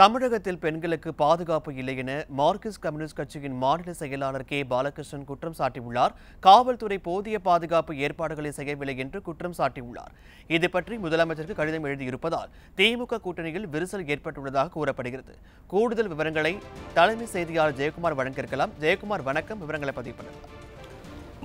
தமிழகத்தில் பெண்களுக்கு பாதுகாப்பு இல்லை என மார்க்சிஸ்ட் கம்யூனிஸ்ட் கட்சியின் மாநில செயலாளர் கே பாலகிருஷ்ணன் குற்றம் சாட்டியுள்ளார் காவல்துறை போதிய பாதுகாப்பு ஏற்பாடுகளை செய்யவில்லை என்று குற்றம் சாட்டியுள்ளார் இது பற்றி முதலமைச்சருக்கு கடிதம் எழுதியிருப்பதால் திமுக கூட்டணியில் விரிசல் ஏற்பட்டுள்ளதாக கூறப்படுகிறது கூடுதல் விவரங்களை தலைமை செய்தியாளர் ஜெயக்குமார் வழங்கியிருக்கலாம் ஜெயக்குமார் வணக்கம் விவரங்களை பதிவு பண்ணலாம்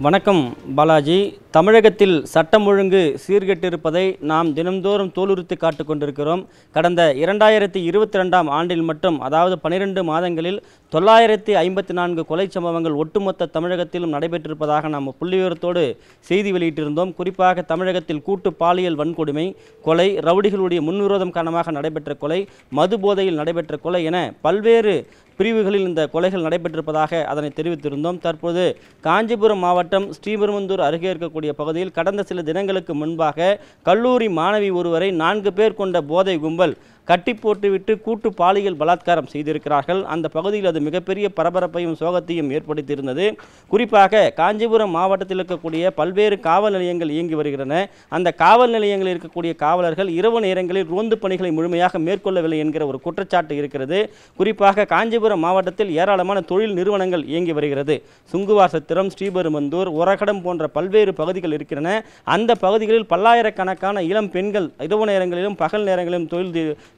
வணக்கம் பாலாஜி தமிழகத்தில் சட்டம் ஒழுங்கு சீர்கெட்டிருப்பதை நாம் தினம்தோறும் தோலுரித்து காட்டுக் கொண்டிருக்கிறோம் கடந்த இரண்டாயிரத்தி இருபத்தி ரெண்டாம் ஆண்டில் மட்டும் அதாவது பனிரெண்டு மாதங்களில் தொள்ளாயிரத்தி ஐம்பத்தி நான்கு கொலை சம்பவங்கள் ஒட்டுமொத்த தமிழகத்திலும் நடைபெற்றிருப்பதாக நாம் புள்ளிவிவரத்தோடு செய்தி வெளியிட்டிருந்தோம் குறிப்பாக தமிழகத்தில் கூட்டு பாலியல் வன்கொடுமை கொலை ரவுடிகளுடைய முன்விரோதம் காரணமாக நடைபெற்ற கொலை மது போதையில் நடைபெற்ற கொலை என பல்வேறு பிரிவுகளில் இந்த கொலைகள் நடைபெற்றிருப்பதாக அதனை தெரிவித்திருந்தோம் தற்போது காஞ்சிபுரம் மாவட்டம் ஸ்ரீபெருமந்தூர் அருகே இருக்கக்கூடிய பகுதியில் கடந்த சில தினங்களுக்கு முன்பாக கல்லூரி மாணவி ஒருவரை நான்கு பேர் கொண்ட போதை கும்பல் கட்டி போட்டுவிட்டு கூட்டு பாலியல் பலாத்காரம் செய்திருக்கிறார்கள் அந்த பகுதியில் அது மிகப்பெரிய பரபரப்பையும் சோகத்தையும் ஏற்படுத்தியிருந்தது குறிப்பாக காஞ்சிபுரம் மாவட்டத்தில் இருக்கக்கூடிய பல்வேறு காவல் நிலையங்கள் இயங்கி வருகின்றன அந்த காவல் நிலையங்களில் இருக்கக்கூடிய காவலர்கள் இரவு நேரங்களில் ரோந்து பணிகளை முழுமையாக மேற்கொள்ளவில்லை என்கிற ஒரு குற்றச்சாட்டு இருக்கிறது குறிப்பாக காஞ்சிபுரம் மாவட்டத்தில் ஏராளமான தொழில் நிறுவனங்கள் இயங்கி வருகிறது சுங்குவாசத்திரம் ஸ்ரீபெருமந்தூர் உரகடம் போன்ற பல்வேறு பகுதிகள் இருக்கின்றன அந்த பகுதிகளில் பல்லாயிரக்கணக்கான இளம் பெண்கள் இரவு நேரங்களிலும் பகல் நேரங்களிலும் தொழில்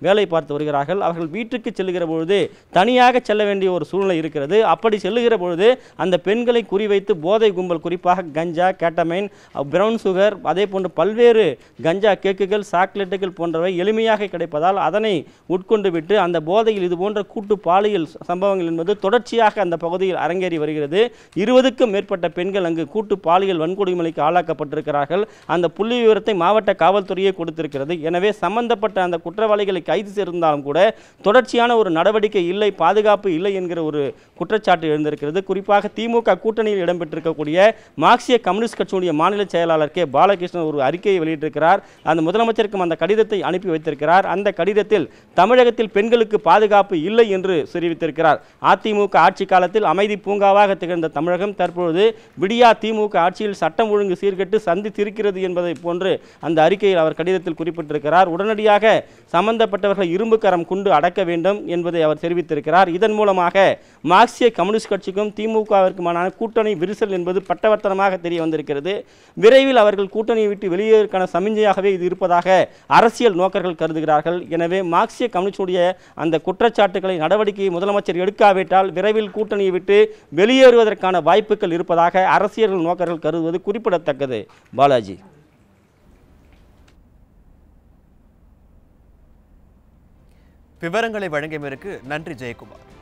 வேலை பார்த்து வருகிறார்கள் அவர்கள் வீட்டுக்கு செல்லுகிற பொழுது தனியாக செல்ல வேண்டிய ஒரு சூழ்நிலை இருக்கிறது அப்படி செல்லுகிற பொழுது அந்த பெண்களை குறிவைத்து போதை கும்பல் குறிப்பாக கஞ்சா கேட்டமைன் பிரவுன் சுகர் அதே போன்று பல்வேறு கஞ்சா கேக்குகள் சாக்லேட்டுகள் போன்றவை எளிமையாக கிடைப்பதால் அதனை உட்கொண்டு விட்டு அந்த போதையில் இதுபோன்ற கூட்டு பாலியல் சம்பவங்கள் என்பது தொடர்ச்சியாக அந்த பகுதியில் அரங்கேறி வருகிறது இருபதுக்கும் மேற்பட்ட பெண்கள் அங்கு கூட்டு பாலியல் வன்கொடுமைக்கு ஆளாக்கப்பட்டிருக்கிறார்கள் அந்த புள்ளி விவரத்தை மாவட்ட காவல்துறையே கொடுத்திருக்கிறது எனவே சம்பந்தப்பட்ட அந்த குற்றவாளிகளை கைது செய்திருந்தாலும் கூட தொடர்ச்சியான ஒரு நடவடிக்கை இல்லை பாதுகாப்பு இல்லை என்கிற ஒரு குற்றச்சாட்டு எழுந்திருக்கிறது குறிப்பாக திமுக கூட்டணியில் இடம்பெற்றிருக்கக்கூடிய மார்க்சிய கம்யூனிஸ்ட் கட்சியுடைய மாநில செயலாளர் கே பாலகிருஷ்ணன் ஒரு அறிக்கையை வெளியிட்டிருக்கிறார் அந்த முதலமைச்சருக்கும் அந்த கடிதத்தை அனுப்பி வைத்திருக்கிறார் அந்த கடிதத்தில் தமிழகத்தில் பெண்களுக்கு பாதுகாப்பு இல்லை என்று தெரிவித்திருக்கிறார் அதிமுக ஆட்சி காலத்தில் அமைதி பூங்காவாக திகழ்ந்த தமிழகம் தற்பொழுது விடியா திமுக ஆட்சியில் சட்டம் ஒழுங்கு சீர்கெட்டு சந்தித்திருக்கிறது என்பதை போன்று அந்த அறிக்கையில் அவர் கடிதத்தில் குறிப்பிட்டிருக்கிறார் உடனடியாக சம்பந்தப்பட்ட சம்பந்தப்பட்டவர்களை இரும்பு கரம் அடக்க வேண்டும் என்பதை அவர் தெரிவித்திருக்கிறார் இதன் மூலமாக மார்க்சிய கம்யூனிஸ்ட் கட்சிக்கும் திமுகவிற்குமான கூட்டணி விரிசல் என்பது பட்டவர்த்தனமாக தெரிய வந்திருக்கிறது விரைவில் அவர்கள் கூட்டணியை விட்டு வெளியேற்கான சமிஞ்சையாகவே இது இருப்பதாக அரசியல் நோக்கர்கள் கருதுகிறார்கள் எனவே மார்க்சிய கம்யூனிஸ்டுடைய அந்த குற்றச்சாட்டுகளை நடவடிக்கையை முதலமைச்சர் எடுக்காவிட்டால் விரைவில் கூட்டணியை விட்டு வெளியேறுவதற்கான வாய்ப்புகள் இருப்பதாக அரசியல் நோக்கர்கள் கருதுவது குறிப்பிடத்தக்கது பாலாஜி விவரங்களை வழங்கியமைக்கு நன்றி ஜெயக்குமார்